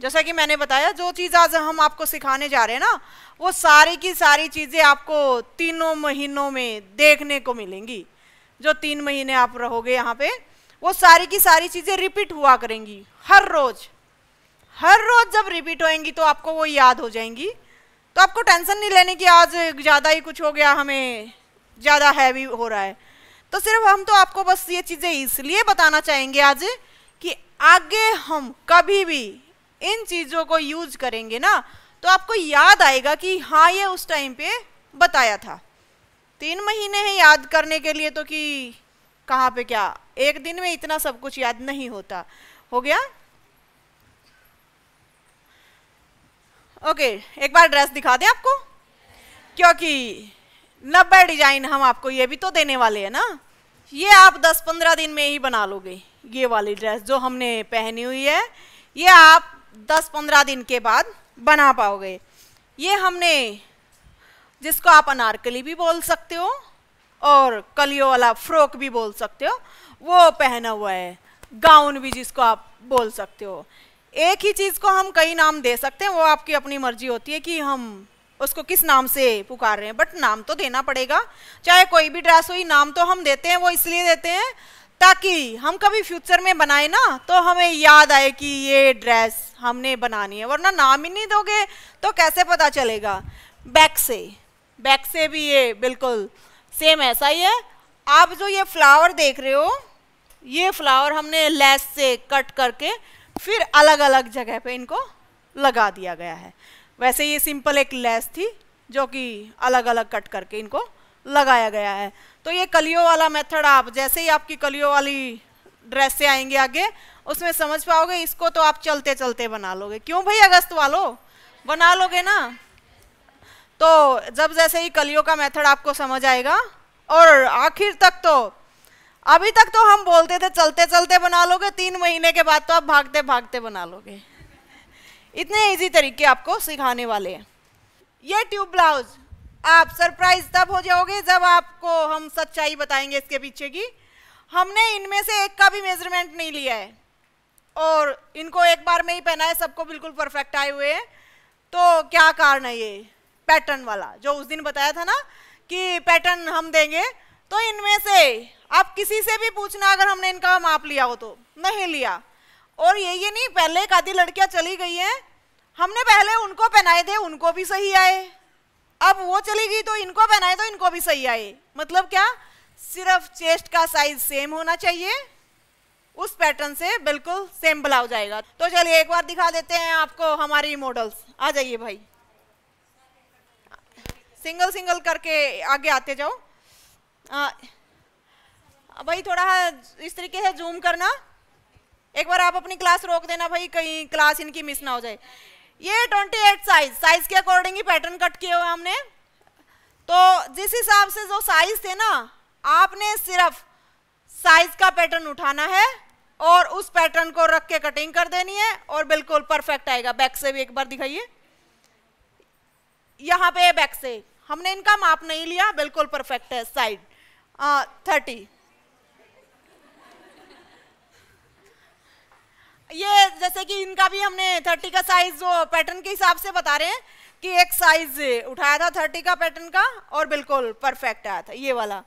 जैसा कि मैंने बताया जो चीज़ आज हम आपको सिखाने जा रहे हैं ना वो सारी की सारी चीज़ें आपको तीनों महीनों में देखने को मिलेंगी जो तीन महीने आप रहोगे यहाँ पे वो सारी की सारी चीज़ें रिपीट हुआ करेंगी हर रोज़ हर रोज़ जब रिपीट होएंगी तो आपको वो याद हो जाएंगी तो आपको टेंशन नहीं लेने की आज ज़्यादा ही कुछ हो गया हमें ज़्यादा हैवी हो रहा है तो सिर्फ हम तो आपको बस ये चीज़ें इसलिए बताना चाहेंगे आज कि आगे हम कभी भी इन चीज़ों को यूज करेंगे ना तो आपको याद आएगा कि हाँ ये उस टाइम पे बताया था तीन महीने हैं याद करने के लिए तो कि कहाँ पे क्या एक दिन में इतना सब कुछ याद नहीं होता हो गया ओके okay, एक बार ड्रेस दिखा दें आपको क्योंकि नब्बे डिजाइन हम आपको ये भी तो देने वाले हैं ना ये आप 10-15 दिन में ही बना लोगे ये वाली ड्रेस जो हमने पहनी हुई है ये आप 10-15 दिन के बाद बना पाओगे ये हमने जिसको आप अनारकली भी बोल सकते हो और कलियों वाला फ्रॉक भी बोल सकते हो वो पहना हुआ है गाउन भी जिसको आप बोल सकते हो एक ही चीज़ को हम कई नाम दे सकते हैं वो आपकी अपनी मर्जी होती है कि हम उसको किस नाम से पुकार रहे हैं बट नाम तो देना पड़ेगा चाहे कोई भी ड्रेस हुई नाम तो हम देते हैं वो इसलिए देते हैं ताकि हम कभी फ्यूचर में बनाए ना तो हमें याद आए कि ये ड्रेस हमने बनानी है वरना नाम ही नहीं दोगे तो कैसे पता चलेगा बैक से बैक से भी ये बिल्कुल सेम ऐसा ही है आप जो ये फ्लावर देख रहे हो ये फ्लावर हमने लेस से कट करके फिर अलग अलग जगह पे इनको लगा दिया गया है वैसे ये सिंपल एक लेस थी जो कि अलग अलग कट करके इनको लगाया गया है तो ये कलियों वाला मेथड आप जैसे ही आपकी कलियों वाली ड्रेस से आएंगे आगे उसमें समझ पाओगे इसको तो आप चलते चलते बना लोगे क्यों भाई अगस्त वालों बना लोगे ना तो जब जैसे ही कलियों का मेथड आपको समझ आएगा और आखिर तक तो अभी तक तो हम बोलते थे चलते चलते बना लोगे तीन महीने के बाद तो आप भागते भागते बना लोगे इतने इजी तरीके आपको सिखाने वाले हैं ये ट्यूब ब्लाउज आप सरप्राइज तब हो जाओगे जब आपको हम सच्चाई बताएंगे इसके पीछे की हमने इनमें से एक का भी मेजरमेंट नहीं लिया है और इनको एक बार में ही पहना है सबको बिल्कुल परफेक्ट आए हुए हैं तो क्या कारण है ये पैटर्न वाला जो उस दिन बताया था ना कि पैटर्न हम देंगे तो इनमें से आप किसी से भी पूछना अगर हमने इनका माप लिया हो तो नहीं लिया और ये ये नहीं पहले एक आधी लड़कियां चली गई हैं हमने पहले उनको पहनाए थे उनको भी सही आए अब वो चली गई तो इनको पहनाए तो इनको भी सही आए मतलब क्या सिर्फ चेस्ट का साइज सेम होना चाहिए उस पैटर्न से बिल्कुल सेम ब्लाउज आएगा तो चलिए एक बार दिखा देते हैं आपको हमारी मॉडल्स आ जाइए भाई सिंगल सिंगल करके आगे आते जाओ आ, भाई थोड़ा इस तरीके से जूम करना एक बार आप अपनी क्लास रोक देना भाई कहीं क्लास इनकी मिस ना हो जाए ये 28 साइज साइज के अकॉर्डिंग ही पैटर्न कट किए हुए हमने तो जिस हिसाब से जो साइज थे ना आपने सिर्फ साइज का पैटर्न उठाना है और उस पैटर्न को रख के कटिंग कर देनी है और बिल्कुल परफेक्ट आएगा बैक से भी एक बार दिखाइए यहाँ पे बैक से हमने इनका माप नहीं लिया बिल्कुल परफेक्ट है साइड थर्टी ये जैसे कि इनका भी हमने थर्टी का साइज जो पैटर्न के हिसाब से बता रहे हैं कि एक साइज उठाया था थर्टी का पैटर्न का और बिल्कुल परफेक्ट आया था ये वाला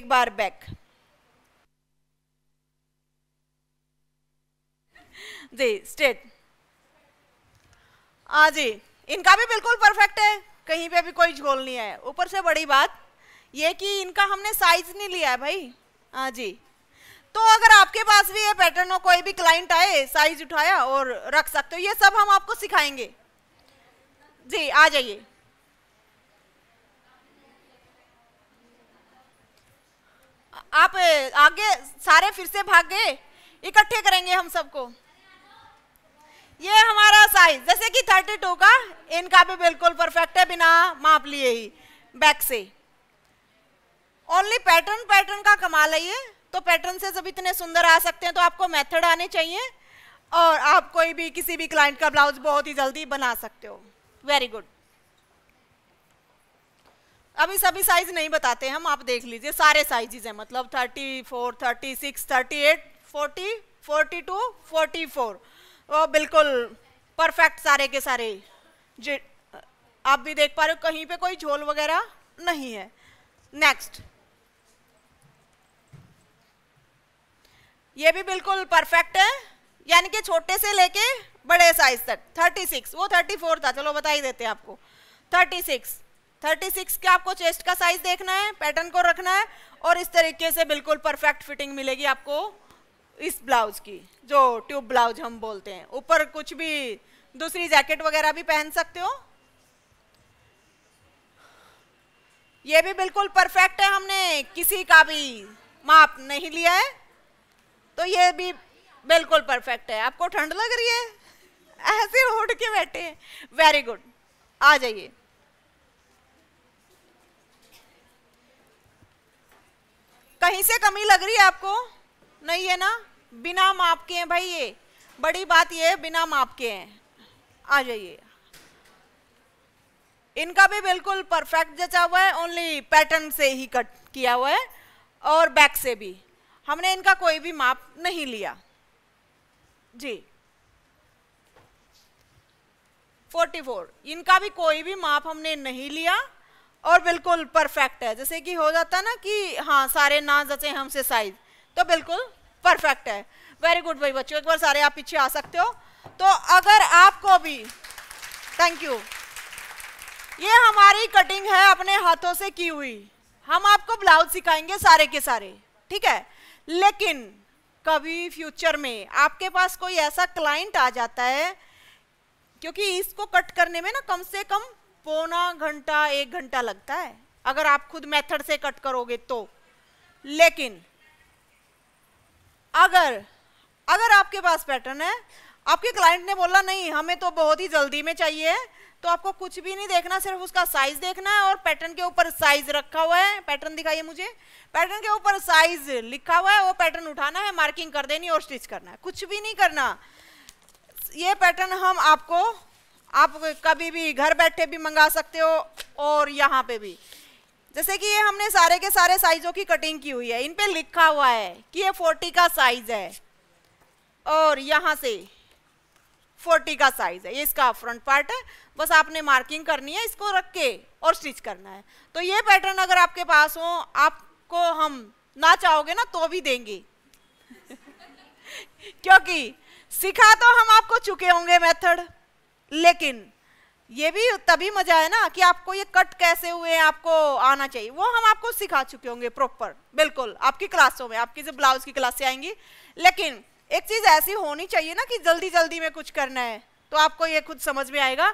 एक बार बैक जी स्टेट हाँ जी इनका भी बिल्कुल परफेक्ट है कहीं पे भी कोई झोल नहीं है ऊपर से बड़ी बात ये कि इनका हमने साइज नहीं लिया है भाई हाँ जी तो अगर आपके पास भी ये पैटर्न हो कोई भी क्लाइंट आए साइज उठाया और रख सकते हो ये सब हम आपको सिखाएंगे जी आ जाइए आप आगे सारे फिर से भाग गए इकट्ठे करेंगे हम सबको ये हमारा साइज जैसे कि 32 का इनका भी बिल्कुल परफेक्ट है बिना माप लिए ही बैक से ओनली पैटर्न पैटर्न का कमाल है ये तो पैटर्न से जब इतने सुंदर आ सकते हैं तो आपको मेथड आने चाहिए और आप कोई भी किसी भी क्लाइंट का ब्लाउज बहुत ही जल्दी बना सकते हो वेरी गुड अभी सभी साइज नहीं बताते हम आप देख लीजिए सारे साइजेज हैं मतलब 34, 36, 38, 40, 42, 44 वो बिल्कुल परफेक्ट सारे के सारे जी आप भी देख पा रहे हो कहीं पे कोई झोल वगैरह नहीं है नेक्स्ट ये भी बिल्कुल परफेक्ट है यानी कि छोटे से लेके बड़े साइज तक थर्टी सिक्स वो थर्टी फोर था चलो बता ही देते हैं आपको थर्टी सिक्स थर्टी सिक्स आपको चेस्ट का साइज देखना है पैटर्न को रखना है और इस तरीके से बिल्कुल परफेक्ट फिटिंग मिलेगी आपको इस ब्लाउज की जो ट्यूब ब्लाउज हम बोलते हैं ऊपर कुछ भी दूसरी जैकेट वगैरह भी पहन सकते हो ये भी बिल्कुल परफेक्ट है हमने किसी का भी माप नहीं लिया है तो ये भी बिल्कुल परफेक्ट है आपको ठंड लग रही है ऐसे उठ के बैठे हैं वेरी गुड आ जाइए कहीं से कमी लग रही है आपको नहीं है ना बिना माप के हैं भाई ये बड़ी बात ये है बिना माप के हैं आ जाइए इनका भी बिल्कुल परफेक्ट जचा हुआ है ओनली पैटर्न से ही कट किया हुआ है और बैक से भी हमने इनका कोई भी माप नहीं लिया जी 44 इनका भी कोई भी माप हमने नहीं लिया और बिल्कुल परफेक्ट है जैसे कि हो जाता ना कि हाँ सारे ना जचे हमसे साइज तो बिल्कुल परफेक्ट है वेरी गुड भाई बच्चों एक बार सारे आप पीछे आ सकते हो तो अगर आपको भी थैंक यू ये हमारी कटिंग है अपने हाथों से की हुई हम आपको ब्लाउज सिखाएंगे सारे के सारे ठीक है लेकिन कभी फ्यूचर में आपके पास कोई ऐसा क्लाइंट आ जाता है क्योंकि इसको कट करने में ना कम से कम पौना घंटा एक घंटा लगता है अगर आप खुद मेथड से कट करोगे तो लेकिन अगर अगर आपके पास पैटर्न है आपके क्लाइंट ने बोला नहीं हमें तो बहुत ही जल्दी में चाहिए तो आपको कुछ भी नहीं देखना सिर्फ उसका साइज देखना है और पैटर्न के ऊपर साइज रखा हुआ है पैटर्न दिखाइए मुझे पैटर्न के ऊपर साइज लिखा हुआ है वो पैटर्न उठाना है मार्किंग कर देनी और स्टिच करना है कुछ भी नहीं करना ये पैटर्न हम आपको आप कभी भी घर बैठे भी मंगा सकते हो और यहाँ पे भी जैसे कि ये हमने सारे के सारे साइजों की कटिंग की हुई है इन पे लिखा हुआ है कि ये फोर्टी का साइज है और यहाँ से फोर्टी का साइज है ये इसका फ्रंट पार्ट है बस आपने मार्किंग करनी है इसको रख के और स्टिच करना है तो ये पैटर्न अगर आपके पास हो आपको हम ना चाहोगे ना तो भी देंगे क्योंकि सिखा तो हम आपको चुके होंगे मेथड लेकिन ये भी तभी मजा है ना कि आपको ये कट कैसे हुए आपको आना चाहिए वो हम आपको सिखा चुके होंगे प्रॉपर बिल्कुल आपकी क्लासों में आपकी जब ब्लाउज की क्लासें आएंगी लेकिन एक चीज़ ऐसी होनी चाहिए ना कि जल्दी जल्दी में कुछ करना है तो आपको ये खुद समझ में आएगा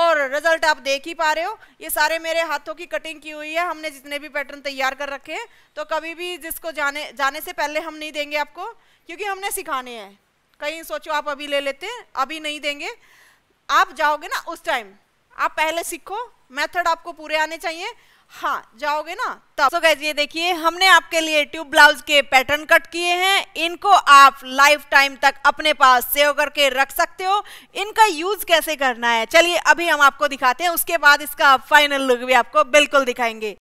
और रिजल्ट आप देख ही पा रहे हो ये सारे मेरे हाथों की कटिंग की हुई है हमने जितने भी पैटर्न तैयार कर रखे हैं तो कभी भी जिसको जाने जाने से पहले हम नहीं देंगे आपको क्योंकि हमने सिखाने हैं कहीं सोचो आप अभी ले लेते हैं अभी नहीं देंगे आप जाओगे ना उस टाइम आप पहले सीखो मेथड आपको पूरे आने चाहिए हाँ जाओगे ना तब तो कैसे ये देखिए हमने आपके लिए ट्यूब ब्लाउज के पैटर्न कट किए हैं इनको आप लाइफ टाइम तक अपने पास सेव करके रख सकते हो इनका यूज कैसे करना है चलिए अभी हम आपको दिखाते हैं उसके बाद इसका फाइनल लुक भी आपको बिल्कुल दिखाएंगे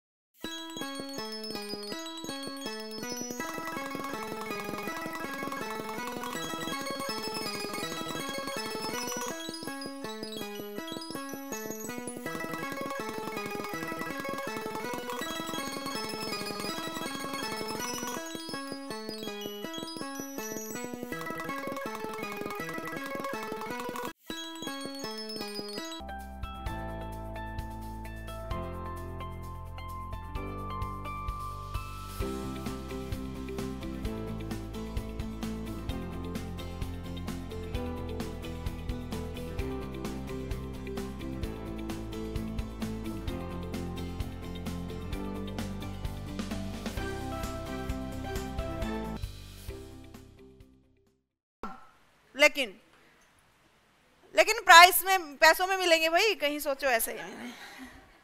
प्राइस में पैसों में मिलेंगे भाई कहीं सोचो ऐसे ही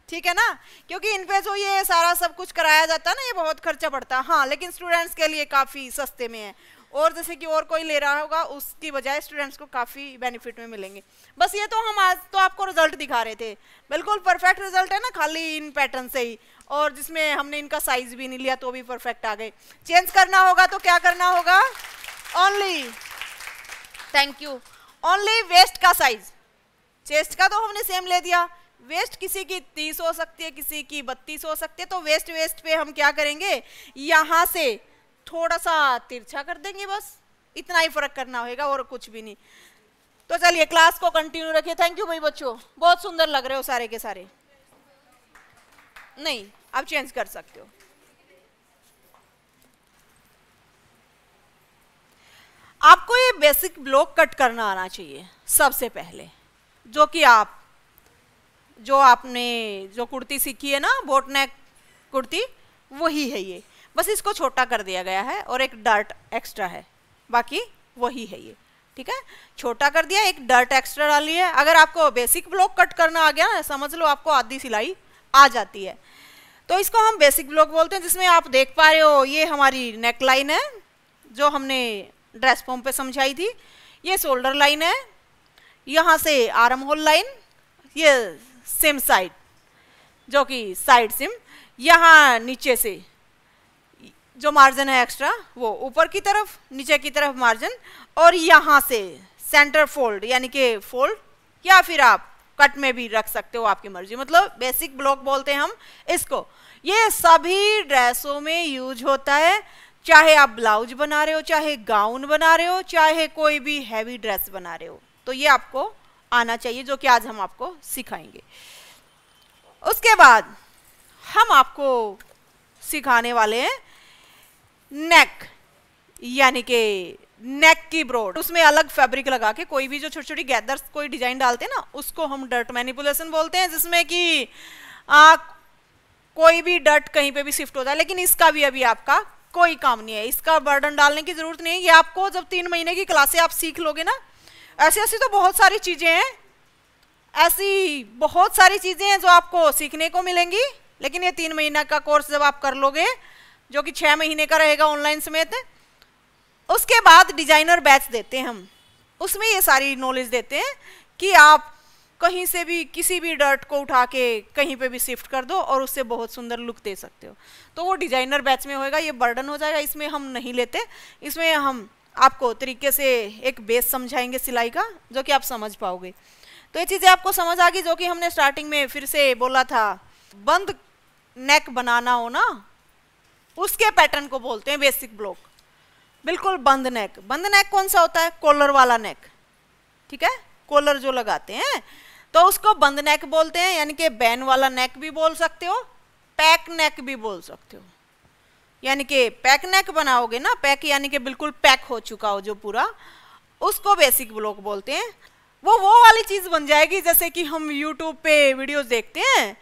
ठीक है ना क्योंकि इन पे जो ये सारा सब कुछ कराया जाता है ना ये बहुत खर्चा पड़ता है हाँ लेकिन स्टूडेंट्स के लिए काफ़ी सस्ते में है और जैसे कि और कोई ले रहा होगा उसकी बजाय स्टूडेंट्स को काफ़ी बेनिफिट में मिलेंगे बस ये तो हम आज तो आपको रिजल्ट दिखा रहे थे बिल्कुल परफेक्ट रिजल्ट है ना खाली इन पैटर्न से ही और जिसमें हमने इनका साइज भी नहीं लिया तो भी परफेक्ट आ गए चेंज करना होगा तो क्या करना होगा only thank you only waist का साइज चेस्ट का तो हमने सेम ले दिया वेस्ट किसी की तीस हो सकती है किसी की बत्तीस हो सकती है तो वेस्ट वेस्ट पे हम क्या करेंगे यहाँ से थोड़ा सा तिरछा कर देंगे बस इतना ही फर्क करना होगा और कुछ भी नहीं तो चलिए क्लास को कंटिन्यू रखिए थैंक यू भाई बच्चों बहुत सुंदर लग रहे हो सारे के सारे नहीं आप चेंज कर सकते हो आपको ये बेसिक ब्लॉक कट करना आना चाहिए सबसे पहले जो कि आप जो आपने जो कुर्ती सीखी है ना बोटनेक कुर्ती वही है ये बस इसको छोटा कर दिया गया है और एक डर्ट एक्स्ट्रा है बाकी वही है ये ठीक है छोटा कर दिया एक डर्ट एक्स्ट्रा डाली है अगर आपको बेसिक ब्लॉक कट करना आ गया समझ लो आपको आधी सिलाई आ जाती है तो इसको हम बेसिक ब्लॉक बोलते हैं जिसमें आप देख पा रहे हो ये हमारी नेक लाइन है जो हमने ड्रेस फॉर्म पे समझाई थी ये शोल्डर लाइन है यहाँ से आरम होल लाइन ये सिम साइड जो कि साइड सिम यहाँ नीचे से जो मार्जिन है एक्स्ट्रा वो ऊपर की तरफ नीचे की तरफ मार्जिन और यहाँ से सेंटर फोल्ड यानी कि फोल्ड या फिर आप कट में भी रख सकते हो आपकी मर्जी मतलब बेसिक ब्लॉक बोलते हैं हम इसको ये सभी ड्रेसों में यूज होता है चाहे आप ब्लाउज बना रहे हो चाहे गाउन बना रहे हो चाहे कोई भी हैवी ड्रेस बना रहे हो तो ये आपको आना चाहिए जो कि आज हम आपको सिखाएंगे उसके बाद हम आपको सिखाने वाले हैं नेक यानी कि नेक की ब्रोड उसमें अलग फैब्रिक लगा के कोई भी जो छोटी छोटी गैदर्स कोई डिजाइन डालते हैं ना उसको हम डर्ट मैनिपुलेशन बोलते हैं जिसमें कि आ, कोई भी डर्ट कहीं पे भी शिफ्ट होता है लेकिन इसका भी अभी आपका कोई काम नहीं है इसका बर्डन डालने की जरूरत नहीं है ये आपको जब तीन महीने की क्लासे आप सीख लोगे ना ऐसी ऐसी तो बहुत सारी चीज़ें हैं ऐसी बहुत सारी चीज़ें हैं जो आपको सीखने को मिलेंगी लेकिन ये तीन महीना का कोर्स जब आप कर लोगे जो कि छः महीने का रहेगा ऑनलाइन समेत उसके बाद डिजाइनर बैच देते हैं हम उसमें ये सारी नॉलेज देते हैं कि आप कहीं से भी किसी भी डर्ट को उठा के कहीं पे भी शिफ्ट कर दो और उससे बहुत सुंदर लुक दे सकते हो तो वो डिजाइनर बैच में होएगा ये बर्डन हो जाएगा इसमें हम नहीं लेते इसमें हम आपको तरीके से एक बेस समझाएंगे सिलाई का जो कि आप समझ पाओगे तो ये चीज़ें आपको समझ आ गई जो कि हमने स्टार्टिंग में फिर से बोला था बंद नेक बनाना हो ना उसके पैटर्न को बोलते हैं बेसिक ब्लॉक बिल्कुल बंद नेक बंद नेक कौन सा होता है कॉलर वाला नेक ठीक है कॉलर जो लगाते हैं तो उसको बंद नेक बोलते हैं यानी कि बैन वाला नेक भी बोल सकते हो पैक नेक भी बोल सकते हो यानी कि पैक नेक बनाओगे ना पैक यानी कि बिल्कुल पैक हो चुका हो जो पूरा उसको बेसिक ब्लॉक बोलते हैं वो वो वाली चीज़ बन जाएगी जैसे कि हम यूट्यूब पे वीडियोस देखते हैं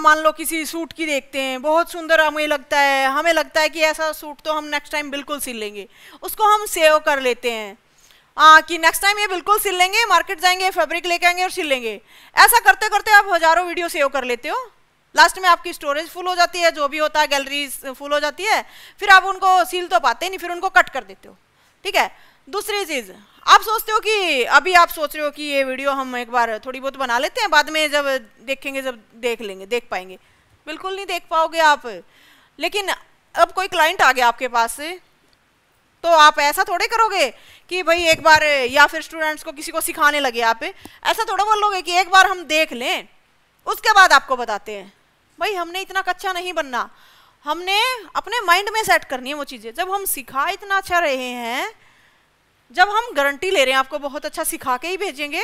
मान लो किसी सूट की देखते हैं बहुत सुंदर हमें लगता है हमें लगता है कि ऐसा सूट तो हम नेक्स्ट टाइम बिल्कुल सिल लेंगे उसको हम सेव कर लेते हैं आ, कि नेक्स्ट टाइम ये बिल्कुल सिल लेंगे मार्केट जाएंगे फैब्रिक लेके आएंगे और सिल लेंगे ऐसा करते करते आप हज़ारों वीडियो सेव कर लेते हो लास्ट में आपकी स्टोरेज फुल हो जाती है जो भी होता है गैलरीज फुल हो जाती है फिर आप उनको सील तो पाते नहीं फिर उनको कट कर देते हो ठीक है दूसरी चीज़ आप सोचते हो कि अभी आप सोच रहे हो कि ये वीडियो हम एक बार थोड़ी बहुत बना लेते हैं बाद में जब देखेंगे जब देख लेंगे देख पाएंगे बिल्कुल नहीं देख पाओगे आप लेकिन अब कोई क्लाइंट आ गया आपके पास तो आप ऐसा थोड़े करोगे कि भाई एक बार या फिर स्टूडेंट्स को किसी को सिखाने लगे आप ऐसा थोड़ा बोलोगे कि एक बार हम देख लें उसके बाद आपको बताते हैं भाई हमने इतना कच्चा नहीं बनना हमने अपने माइंड में सेट करनी है वो चीज़ें जब हम सिखा इतना अच्छा रहे हैं जब हम गारंटी ले रहे हैं आपको बहुत अच्छा सिखा के ही भेजेंगे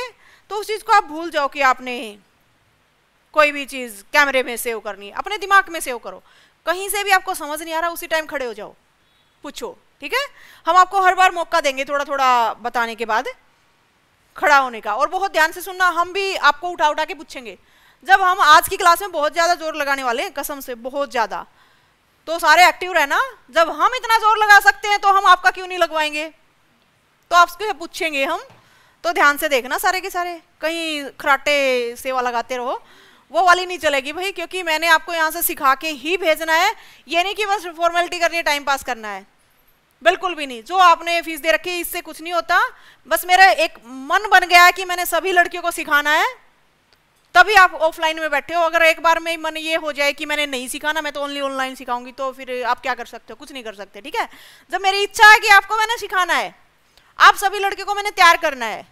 तो उस चीज़ को आप भूल जाओ कि आपने कोई भी चीज़ कैमरे में सेव करनी है अपने दिमाग में सेव करो कहीं से भी आपको समझ नहीं आ रहा उसी टाइम खड़े हो जाओ पूछो ठीक है हम आपको हर बार मौका देंगे थोड़ा थोड़ा बताने के बाद खड़ा होने का और बहुत ध्यान से सुनना हम भी आपको उठा उठा के पूछेंगे जब हम आज की क्लास में बहुत ज़्यादा जोर लगाने वाले हैं कसम से बहुत ज़्यादा तो सारे एक्टिव रहना जब हम इतना जोर लगा सकते हैं तो हम आपका क्यों नहीं लगवाएंगे तो आपसे पूछेंगे हम तो ध्यान से देखना सारे के सारे कहीं खराटे सेवा लगाते रहो वो वाली नहीं चलेगी भाई क्योंकि मैंने आपको यहाँ से सिखा के ही भेजना है ये नहीं कि बस फॉर्मेलिटी करनी है टाइम पास करना है बिल्कुल भी नहीं जो आपने फीस दे रखी है इससे कुछ नहीं होता बस मेरा एक मन बन गया है कि मैंने सभी लड़कियों को सिखाना है तभी आप ऑफलाइन में बैठे हो अगर एक बार में मन ये हो जाए कि मैंने नहीं सिखाना मैं तो ओनली ऑनलाइन सिखाऊंगी तो फिर आप क्या कर सकते हो कुछ नहीं कर सकते ठीक है जब मेरी इच्छा है कि आपको मैंने सिखाना है आप सभी लड़के को मैंने तैयार करना है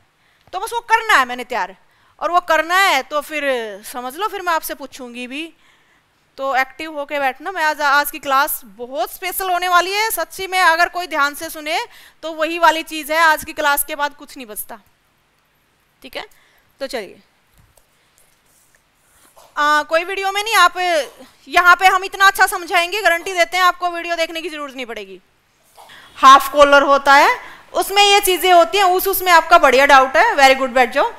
तो बस वो करना है मैंने तैयार और वो करना है तो फिर समझ लो फिर मैं आपसे पूछूंगी भी तो एक्टिव होके बैठना मैं आज आज की क्लास बहुत स्पेशल होने वाली है सच्ची में अगर कोई ध्यान से सुने तो वही वाली चीज़ है आज की क्लास के बाद कुछ नहीं बचता ठीक है तो चलिए आ, कोई वीडियो में नहीं आप यहाँ पे हम इतना अच्छा समझाएंगे गारंटी देते हैं आपको वीडियो देखने की जरूरत नहीं पड़ेगी हाफ कॉलर होता है उसमें ये चीज़ें होती हैं उस उसमें आपका बढ़िया डाउट है वेरी गुड बैठ जाओ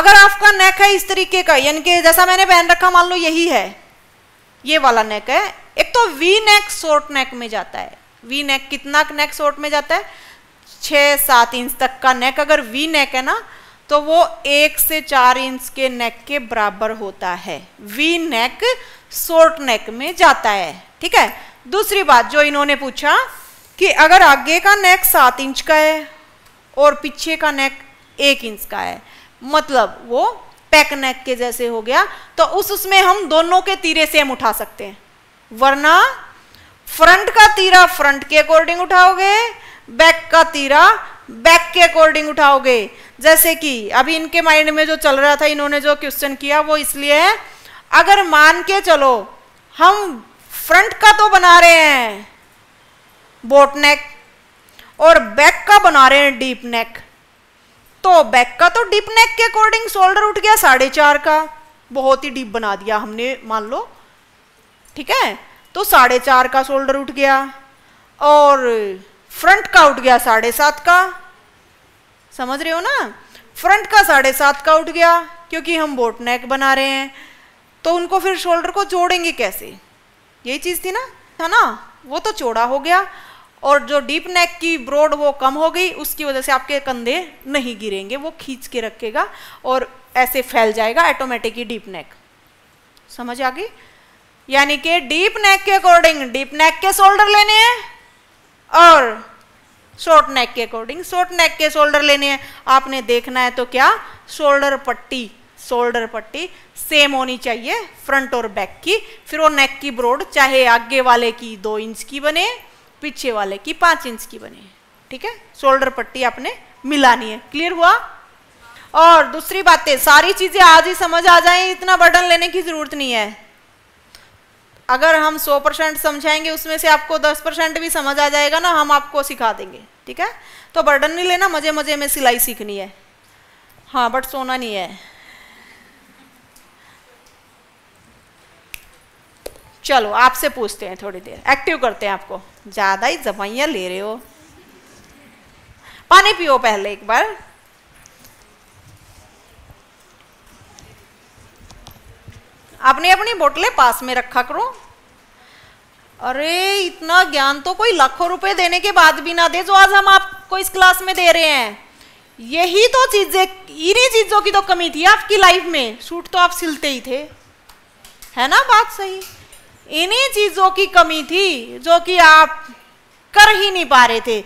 अगर आपका नेक है इस तरीके का यानी कि जैसा मैंने पहन रखा मान लो यही है ये वाला नेक है एक तो वी नेक शॉर्ट नेक में जाता है वी नेक कितना नेक शॉर्ट में जाता है छः सात इंच तक का नेक अगर वी नेक है ना तो वो एक से चार इंच के नेक के बराबर होता है वी नेक शोर्ट नेक में जाता है ठीक है दूसरी बात जो इन्होंने पूछा कि अगर आगे का नेक सात इंच का है और पीछे का नेक एक इंच का है मतलब वो पैक नेक के जैसे हो गया तो उस उसमें हम दोनों के तीरे सेम उठा सकते हैं वरना फ्रंट का तीरा फ्रंट के अकॉर्डिंग उठाओगे बैक का तीरा बैक के अकॉर्डिंग उठाओगे जैसे कि अभी इनके माइंड में जो चल रहा था इन्होंने जो क्वेश्चन किया वो इसलिए है अगर मान के चलो हम फ्रंट का तो बना रहे हैं बोट नेक और बैक का बना रहे हैं डीप नेक तो बैक का तो डीप नेक के अकॉर्डिंग शोल्डर उठ गया साढ़े चार का बहुत ही डीप बना दिया हमने मान लो ठीक है तो साढ़े चार का शोल्डर उठ गया और फ्रंट का उठ गया साढ़े सात का समझ रहे हो ना फ्रंट का साढ़े सात का उठ गया क्योंकि हम बोट नेक बना रहे हैं तो उनको फिर शोल्डर को जोड़ेंगे कैसे यही चीज़ थी ना है ना वो तो चौड़ा हो गया और जो डीप नेक की ब्रॉड वो कम हो गई उसकी वजह से आपके कंधे नहीं गिरेंगे वो खींच के रखेगा और ऐसे फैल जाएगा ऑटोमेटिकली डीप नेक समझ आ गई यानी कि डीप नेक के अकॉर्डिंग डीप नेक के शोल्डर लेने हैं और शॉर्ट नेक के अकॉर्डिंग शॉर्ट नेक के शोल्डर लेने हैं आपने देखना है तो क्या शोल्डर पट्टी शोल्डर पट्टी सेम होनी चाहिए फ्रंट और बैक की फिर वो नेक की ब्रोड चाहे आगे वाले की दो इंच की बने पीछे वाले की पांच इंच की बने ठीक है शोल्डर पट्टी आपने मिलानी है क्लियर हुआ और दूसरी बातें सारी चीज़ें आज ही समझ आ जाए इतना बर्डन लेने की ज़रूरत नहीं है अगर हम 100 परसेंट समझाएंगे उसमें से आपको 10 परसेंट भी समझ आ जाएगा ना हम आपको सिखा देंगे ठीक है तो बर्डन नहीं लेना मज़े मज़े में सिलाई सीखनी है हाँ बट सोना नहीं है चलो आपसे पूछते हैं थोड़ी देर एक्टिव करते हैं आपको ज़्यादा ही जवाइया ले रहे हो पानी पियो पहले एक बार अपनी अपनी बोटले पास में रखा करो अरे इतना ज्ञान तो कोई लाखों रुपए देने के बाद भी ना दे जो आज हम आपको इस क्लास में दे रहे हैं यही तो चीजें इन्हीं चीजों की तो कमी थी आपकी लाइफ में सूट तो आप सिलते ही थे है ना बात सही इन्हीं चीजों की कमी थी जो कि आप कर ही नहीं पा रहे थे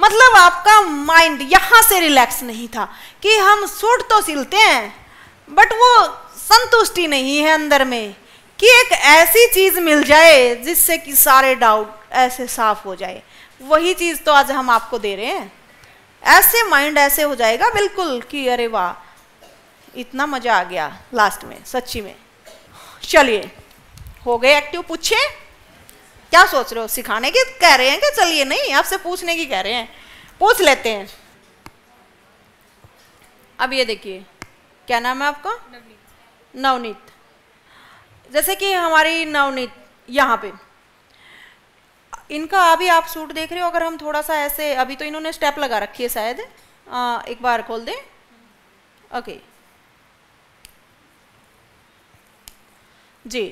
मतलब आपका माइंड यहां से रिलैक्स नहीं था कि हम सूट तो सिलते हैं बट वो संतुष्टि नहीं है अंदर में कि एक ऐसी चीज़ मिल जाए जिससे कि सारे डाउट ऐसे साफ हो जाए वही चीज़ तो आज हम आपको दे रहे हैं ऐसे माइंड ऐसे हो जाएगा बिल्कुल कि अरे वाह इतना मज़ा आ गया लास्ट में सच्ची में चलिए हो गए एक्टिव पूछे क्या सोच रहे हो सिखाने के कह रहे हैं कि चलिए नहीं आपसे पूछने की कह रहे हैं पूछ लेते हैं अब ये देखिए क्या नाम है आपका नवनीत नवनीत जैसे कि हमारी नवनीत यहाँ पे इनका अभी आप सूट देख रहे हो अगर हम थोड़ा सा ऐसे अभी तो इन्होंने स्टेप लगा रखी है शायद एक बार खोल दें ओके जी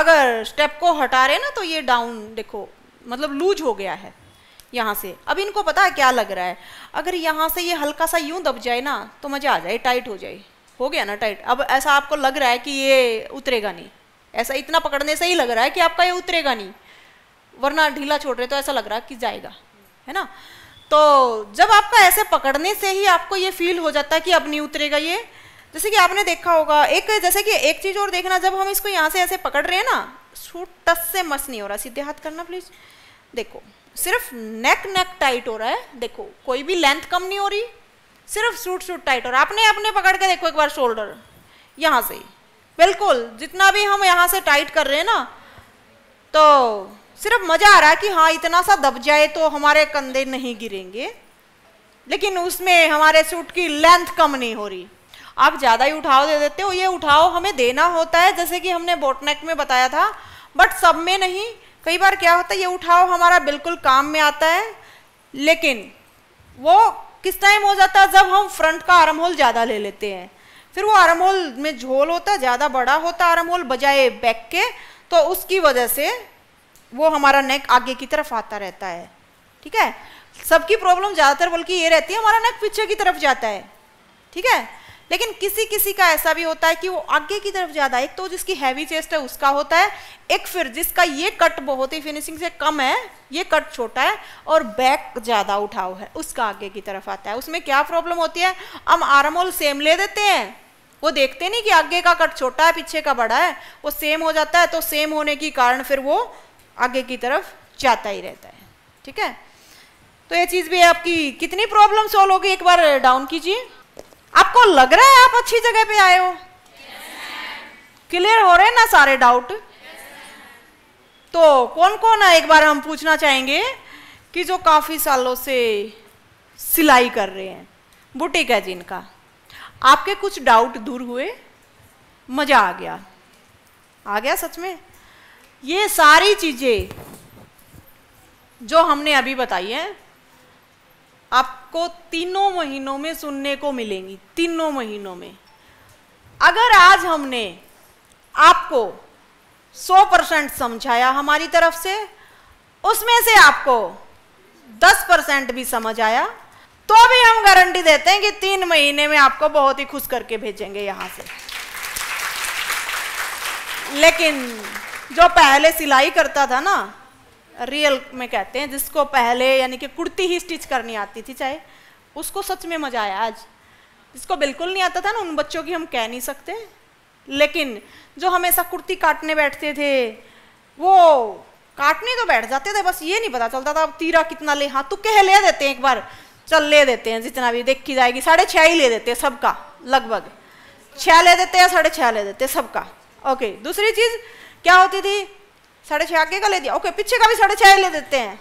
अगर स्टेप को हटा रहे ना तो ये डाउन देखो मतलब लूज हो गया है यहाँ से अब इनको पता है क्या लग रहा है अगर यहाँ से ये हल्का सा यूं दब जाए ना तो मज़ा आ जाए टाइट हो जाए हो गया ना टाइट अब ऐसा आपको लग रहा है कि ये उतरेगा नहीं ऐसा इतना पकड़ने से ही लग रहा है कि आपका ये उतरेगा नहीं वरना ढीला छोड़ रहे तो ऐसा लग रहा है कि जाएगा है ना तो जब आपका ऐसे पकड़ने से ही आपको ये फील हो जाता है कि अब नहीं उतरेगा ये जैसे कि आपने देखा होगा एक जैसे कि एक चीज़ और देखना जब हम इसको यहाँ से ऐसे पकड़ रहे हैं ना सूट टस से मस नहीं हो रहा सीधे हाथ करना प्लीज़ देखो सिर्फ नेक नेक टाइट हो रहा है देखो कोई भी लेंथ कम नहीं हो रही सिर्फ सूट सूट टाइट और आपने अपने पकड़ के देखो एक बार शोल्डर यहाँ से बिल्कुल जितना भी हम यहाँ से टाइट कर रहे हैं ना तो सिर्फ मज़ा आ रहा है कि हाँ इतना सा दब जाए तो हमारे कंधे नहीं गिरेंगे लेकिन उसमें हमारे सूट की लेंथ कम नहीं हो रही आप ज़्यादा ही उठाव दे देते हो ये उठाव हमें देना होता है जैसे कि हमने बोटनेक में बताया था बट सब में नहीं कई बार क्या होता है ये उठाव हमारा बिल्कुल काम में आता है लेकिन वो किस टाइम हो जाता है जब हम फ्रंट का आर्म होल ज़्यादा ले लेते हैं फिर वो आर्म होल में झोल होता ज़्यादा बड़ा होता आर्म होल बजाय बैक के तो उसकी वजह से वो हमारा नेक आगे की तरफ आता रहता है ठीक है सबकी प्रॉब्लम ज़्यादातर बल्कि ये रहती है हमारा नेक पीछे की तरफ जाता है ठीक है लेकिन किसी किसी का ऐसा भी होता है कि वो आगे की तरफ ज़्यादा एक तो जिसकी हैवी चेस्ट है उसका होता है एक फिर जिसका ये कट बहुत ही फिनिशिंग से कम है ये कट छोटा है और बैक ज़्यादा उठाओ है उसका आगे की तरफ आता है उसमें क्या प्रॉब्लम होती है हम आरामोल सेम ले देते हैं वो देखते नहीं कि आगे का कट छोटा है पीछे का बड़ा है वो सेम हो जाता है तो सेम होने के कारण फिर वो आगे की तरफ जाता ही रहता है ठीक है तो ये चीज़ भी आपकी कितनी प्रॉब्लम सॉल्व होगी एक बार डाउन कीजिए आपको लग रहा है आप अच्छी जगह पे आए हो क्लियर yes, हो रहे हैं ना सारे डाउट yes, तो कौन कौन है एक बार हम पूछना चाहेंगे कि जो काफी सालों से सिलाई कर रहे हैं बुटीक है जिनका आपके कुछ डाउट दूर हुए मजा आ गया आ गया सच में ये सारी चीजें जो हमने अभी बताई है आपको तीनों महीनों में सुनने को मिलेंगी तीनों महीनों में अगर आज हमने आपको 100 परसेंट समझाया हमारी तरफ से उसमें से आपको 10 परसेंट भी समझ आया तो भी हम गारंटी देते हैं कि तीन महीने में आपको बहुत ही खुश करके भेजेंगे यहां से लेकिन जो पहले सिलाई करता था ना रियल में कहते हैं जिसको पहले यानी कि कुर्ती ही स्टिच करनी आती थी चाहे उसको सच में मज़ा आया आज जिसको बिल्कुल नहीं आता था ना उन बच्चों की हम कह नहीं सकते लेकिन जो हमेशा कुर्ती काटने बैठते थे वो काटने तो बैठ जाते थे बस ये नहीं पता चलता था अब तीरा कितना ले हाँ तो कह ले देते हैं एक बार चल ले देते हैं जितना भी देखी जाएगी साढ़े छः ही ले देते हैं सबका लगभग छः ले देते हैं साढ़े छः ले देते हैं सबका ओके दूसरी चीज़ क्या होती थी साढ़े छः आगे का ले दिया ओके पीछे का भी साढ़े छः ले देते हैं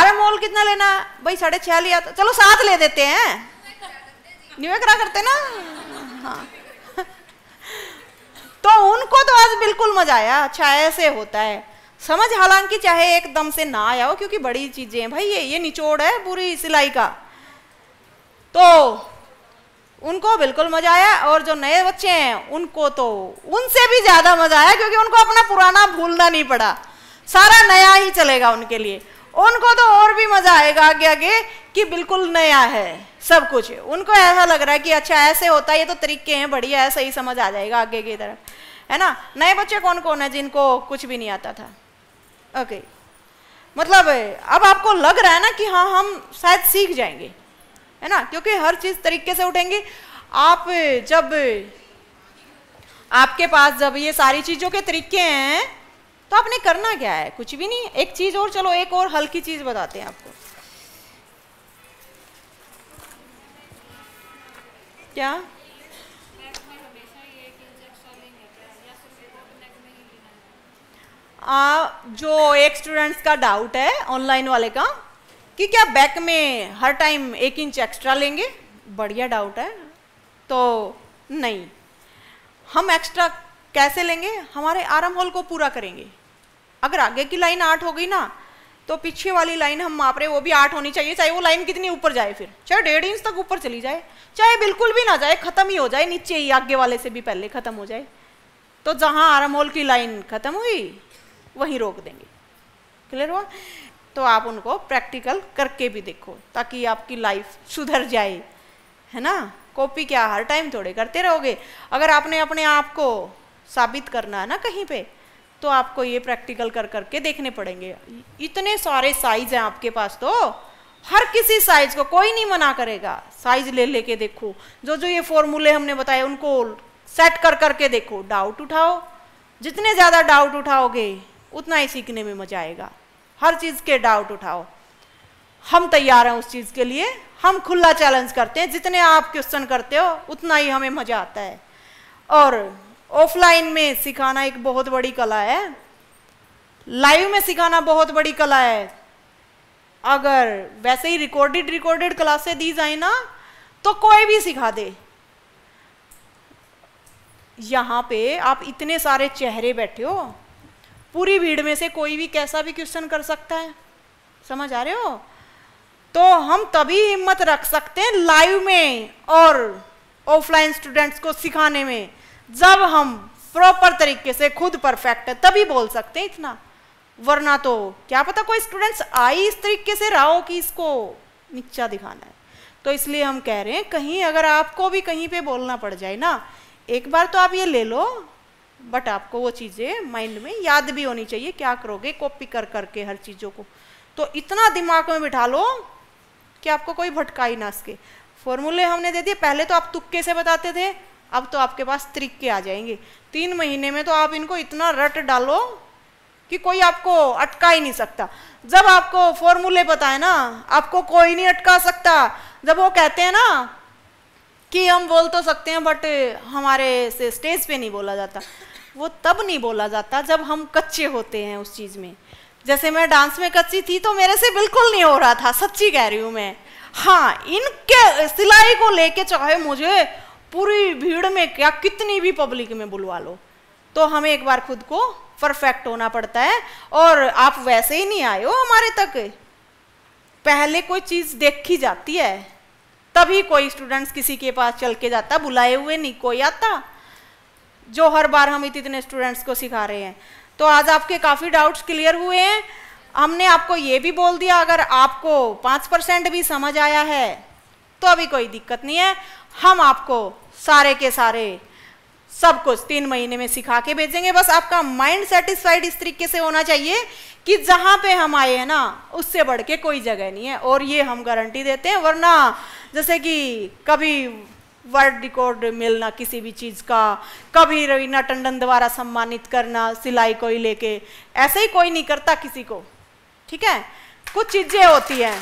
आरा एम कितना लेना है भाई साढ़े छः लिया तो चलो सात ले देते हैं न्यू करा करते ना हाँ तो उनको तो आज बिल्कुल मजा आया अच्छा ऐसे होता है समझ हालांकि चाहे एकदम से ना आया हो क्योंकि बड़ी चीजें हैं भाई ये ये निचोड़ है पूरी सिलाई का तो उनको बिल्कुल मजा आया और जो नए बच्चे हैं उनको तो उनसे भी ज़्यादा मजा आया क्योंकि उनको अपना पुराना भूलना नहीं पड़ा सारा नया ही चलेगा उनके लिए उनको तो और भी मजा आएगा आगे आगे कि बिल्कुल नया है सब कुछ उनको ऐसा लग रहा है कि अच्छा ऐसे होता है ये तो तरीके हैं बढ़िया है सही समझ आ जाएगा आगे की तरफ है ना नए बच्चे कौन कौन है जिनको कुछ भी नहीं आता था ओके मतलब अब आपको लग रहा है ना कि हाँ हम शायद सीख जाएंगे है ना क्योंकि हर चीज़ तरीके से उठेंगी आप जब आपके पास जब ये सारी चीज़ों के तरीके हैं तो आपने करना क्या है कुछ भी नहीं एक चीज़ और चलो एक और हल्की चीज़ बताते हैं आपको क्या आ, जो एक स्टूडेंट्स का डाउट है ऑनलाइन वाले का कि क्या बैक में हर टाइम एक इंच एक्स्ट्रा लेंगे बढ़िया डाउट है तो नहीं हम एक्स्ट्रा कैसे लेंगे हमारे आराम होल को पूरा करेंगे अगर आगे की लाइन आठ हो गई ना तो पीछे वाली लाइन हम माप रहे वो भी आठ होनी चाहिए चाहे वो लाइन कितनी ऊपर जाए फिर चाहे डेढ़ इंच तक ऊपर चली जाए चाहे बिल्कुल भी ना जाए खत्म ही हो जाए नीचे ही आगे वाले से भी पहले खत्म हो जाए तो जहाँ आराम होल की लाइन खत्म हुई वहीं रोक देंगे क्लियर हुआ तो आप उनको प्रैक्टिकल करके भी देखो ताकि आपकी लाइफ सुधर जाए है ना कॉपी क्या हर टाइम थोड़े करते रहोगे अगर आपने अपने आप को साबित करना है ना कहीं पे तो आपको ये प्रैक्टिकल कर करके देखने पड़ेंगे इतने सारे साइज हैं आपके पास तो हर किसी साइज को कोई नहीं मना करेगा साइज ले लेके देखो जो जो ये फॉर्मूले हमने बताए उनको सेट कर करके देखो डाउट उठाओ जितने ज़्यादा डाउट उठाओगे उतना ही सीखने में मजा आएगा हर चीज़ के डाउट उठाओ हम तैयार हैं उस चीज़ के लिए हम खुला चैलेंज करते हैं जितने आप क्वेश्चन करते हो उतना ही हमें मज़ा आता है और ऑफलाइन में सिखाना एक बहुत बड़ी कला है लाइव में सिखाना बहुत बड़ी कला है अगर वैसे ही रिकॉर्डेड रिकॉर्डेड क्लासे दी जाए ना तो कोई भी सिखा दे यहां पे आप इतने सारे चेहरे बैठे हो पूरी भीड़ में से कोई भी कैसा भी क्वेश्चन कर सकता है समझ आ रहे हो तो हम तभी हिम्मत रख सकते हैं लाइव में और ऑफलाइन स्टूडेंट्स को सिखाने में जब हम प्रॉपर तरीके से खुद परफेक्ट है तभी बोल सकते हैं इतना वरना तो क्या पता कोई स्टूडेंट्स आई इस तरीके से रहा हो कि इसको नीचा दिखाना है तो इसलिए हम कह रहे हैं कहीं अगर आपको भी कहीं पे बोलना पड़ जाए ना एक बार तो आप ये ले लो बट आपको वो चीज़ें माइंड में याद भी होनी चाहिए क्या करोगे कॉपी कर करके हर चीज़ों को तो इतना दिमाग में बिठा लो कि आपको कोई भटका ही ना सके फॉर्मूले हमने दे दिए पहले तो आप तुक्के से बताते थे अब तो आपके पास तरीके आ जाएंगे तीन महीने में तो आप इनको इतना रट डालो कि कोई आपको अटका ही नहीं सकता जब आपको फॉर्मूले पता है ना आपको कोई नहीं अटका सकता जब वो कहते हैं ना कि हम बोल तो सकते हैं बट हमारे से स्टेज पे नहीं बोला जाता वो तब नहीं बोला जाता जब हम कच्चे होते हैं उस चीज़ में जैसे मैं डांस में कच्ची थी तो मेरे से बिल्कुल नहीं हो रहा था सच्ची कह रही हूँ मैं हाँ इनके सिलाई को लेके चाहे मुझे पूरी भीड़ में क्या कितनी भी पब्लिक में बुलवा लो तो हमें एक बार खुद को परफेक्ट होना पड़ता है और आप वैसे ही नहीं आए हो हमारे तक पहले कोई चीज़ देखी जाती है तभी कोई स्टूडेंट्स किसी के पास चल के जाता बुलाए हुए नहीं कोई आता जो हर बार हम इतने स्टूडेंट्स को सिखा रहे हैं तो आज आपके काफ़ी डाउट्स क्लियर हुए हैं हमने आपको ये भी बोल दिया अगर आपको पाँच परसेंट भी समझ आया है तो अभी कोई दिक्कत नहीं है हम आपको सारे के सारे सब कुछ तीन महीने में सिखा के भेजेंगे बस आपका माइंड सेटिस्फाइड इस तरीके से होना चाहिए कि जहाँ पे हम आए हैं ना उससे बढ़ के कोई जगह नहीं है और ये हम गारंटी देते हैं वरना जैसे कि कभी वर्ल्ड रिकॉर्ड मिलना किसी भी चीज़ का कभी रवीना टंडन द्वारा सम्मानित करना सिलाई कोई लेके ऐसे ही कोई नहीं करता किसी को ठीक है कुछ चीज़ें होती हैं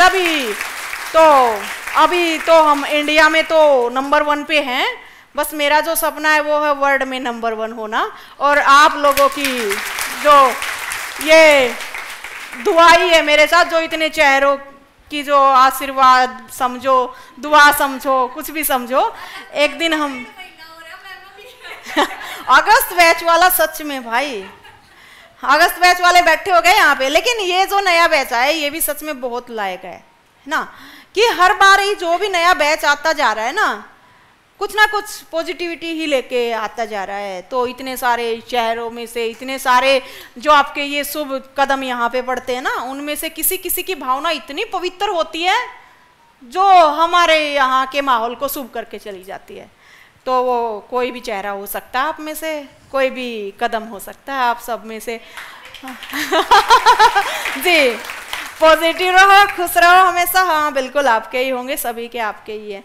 तभी तो अभी तो हम इंडिया में तो नंबर वन पे हैं बस मेरा जो सपना है वो है वर्ल्ड में नंबर वन होना और आप लोगों की जो ये दुआई है मेरे साथ जो इतने चेहरों कि जो आशीर्वाद समझो दुआ समझो कुछ भी समझो एक दिन हम अगस्त बैच वाला सच में भाई अगस्त बैच वाले बैठे हो गए यहाँ पे लेकिन ये जो नया बैच आया ये भी सच में बहुत लायक है ना कि हर बार ही जो भी नया बैच आता जा रहा है ना कुछ ना कुछ पॉजिटिविटी ही लेके आता जा रहा है तो इतने सारे शहरों में से इतने सारे जो आपके ये शुभ कदम यहाँ पे पड़ते हैं ना उनमें से किसी किसी की भावना इतनी पवित्र होती है जो हमारे यहाँ के माहौल को शुभ करके चली जाती है तो वो कोई भी चेहरा हो सकता है आप में से कोई भी कदम हो सकता है आप सब में से जी पॉजिटिव रहो खुश रहो हमेशा हाँ बिल्कुल आपके ही होंगे सभी के आपके ही हैं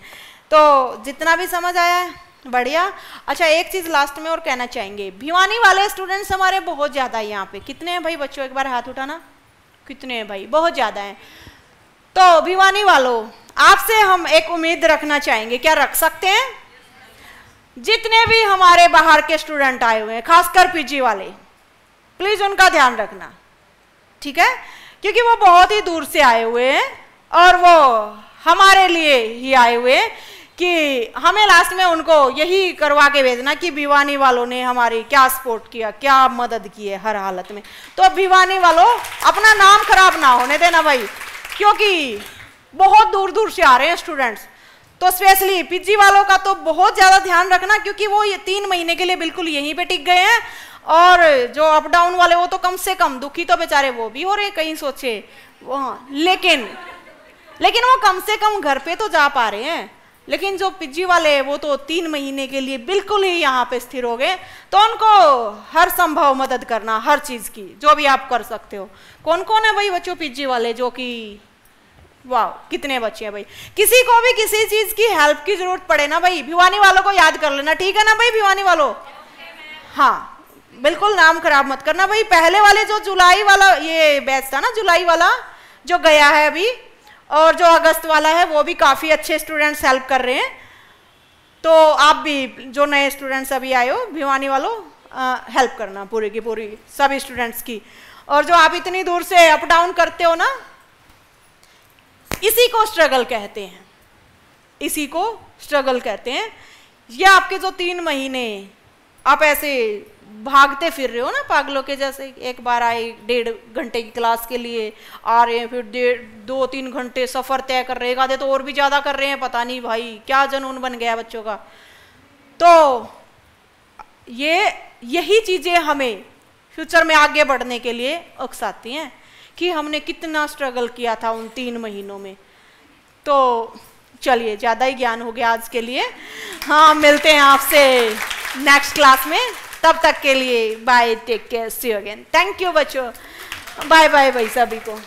तो जितना भी समझ आया है बढ़िया अच्छा एक चीज़ लास्ट में और कहना चाहेंगे भिवानी वाले स्टूडेंट्स हमारे बहुत ज़्यादा है यहाँ पे कितने हैं भाई बच्चों एक बार हाथ उठाना कितने हैं भाई बहुत ज़्यादा हैं तो भिवानी वालों आपसे हम एक उम्मीद रखना चाहेंगे क्या रख सकते हैं जितने भी हमारे बाहर के स्टूडेंट आए हुए हैं खासकर पीजी वाले प्लीज़ उनका ध्यान रखना ठीक है क्योंकि वो बहुत ही दूर से आए हुए हैं और वो हमारे लिए ही आए हुए हैं कि हमें लास्ट में उनको यही करवा के भेजना कि भिवानी वालों ने हमारी क्या सपोर्ट किया क्या मदद की है हर हालत में तो भिवानी वालों अपना नाम खराब ना होने देना भाई क्योंकि बहुत दूर दूर से आ रहे हैं स्टूडेंट्स तो स्पेशली पीजी वालों का तो बहुत ज़्यादा ध्यान रखना क्योंकि वो ये तीन महीने के लिए बिल्कुल यहीं पे टिक गए हैं और जो अप डाउन वाले वो तो कम से कम दुखी तो बेचारे वो भी हो रहे कहीं सोचे वहाँ लेकिन लेकिन वो कम से कम घर पे तो जा पा रहे हैं लेकिन जो पिज्जी वाले वो तो तीन महीने के लिए बिल्कुल ही यहाँ पे स्थिर हो गए तो उनको हर संभव मदद करना हर चीज़ की जो भी आप कर सकते हो कौन कौन है भाई बच्चों पिज्जी वाले जो कि वाह कितने बच्चे हैं भाई किसी को भी किसी चीज़ की हेल्प की ज़रूरत पड़े ना भाई भिवानी वालों को याद कर लेना ठीक है ना भाई भिवानी वालों हाँ बिल्कुल नाम खराब मत करना भाई पहले वाले जो जुलाई वाला ये बैच था ना जुलाई वाला जो गया है अभी और जो अगस्त वाला है वो भी काफ़ी अच्छे स्टूडेंट्स हेल्प कर रहे हैं तो आप भी जो नए स्टूडेंट्स अभी आए हो भिवानी वालों हेल्प करना पूरी की पूरी सभी स्टूडेंट्स की और जो आप इतनी दूर से अप डाउन करते हो ना इसी को स्ट्रगल कहते हैं इसी को स्ट्रगल कहते हैं ये आपके जो तीन महीने आप ऐसे भागते फिर रहे हो ना पागलों के जैसे एक बार आए डेढ़ घंटे की क्लास के लिए आ रहे हैं फिर डेढ़ दो तीन घंटे सफ़र तय कर रहे हैं आधे तो और भी ज़्यादा कर रहे हैं पता नहीं भाई क्या जनून बन गया बच्चों का तो ये यही चीज़ें हमें फ्यूचर में आगे बढ़ने के लिए उकसाती हैं कि हमने कितना स्ट्रगल किया था उन तीन महीनों में तो चलिए ज़्यादा ही ज्ञान हो गया आज के लिए हाँ मिलते हैं आपसे नेक्स्ट क्लास में तब तक के लिए bye take care see again thank you बच्चों बाय बाय भाई सभी को